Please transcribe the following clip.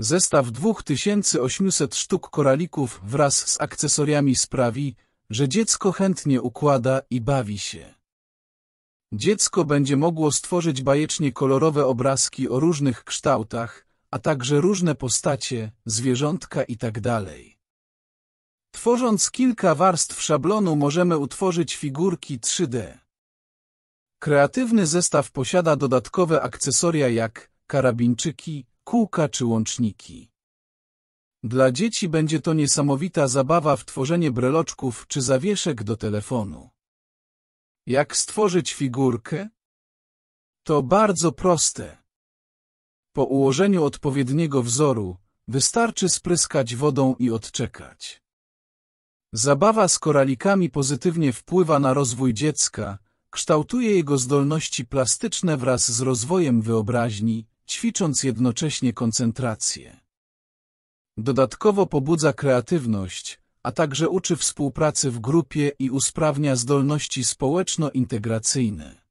Zestaw 2800 sztuk koralików wraz z akcesoriami sprawi, że dziecko chętnie układa i bawi się. Dziecko będzie mogło stworzyć bajecznie kolorowe obrazki o różnych kształtach, a także różne postacie, zwierzątka itd. Tak Tworząc kilka warstw szablonu możemy utworzyć figurki 3D. Kreatywny zestaw posiada dodatkowe akcesoria jak karabinczyki, kółka czy łączniki. Dla dzieci będzie to niesamowita zabawa w tworzenie breloczków czy zawieszek do telefonu. Jak stworzyć figurkę? To bardzo proste. Po ułożeniu odpowiedniego wzoru wystarczy spryskać wodą i odczekać. Zabawa z koralikami pozytywnie wpływa na rozwój dziecka, kształtuje jego zdolności plastyczne wraz z rozwojem wyobraźni, ćwicząc jednocześnie koncentrację. Dodatkowo pobudza kreatywność, a także uczy współpracy w grupie i usprawnia zdolności społeczno-integracyjne.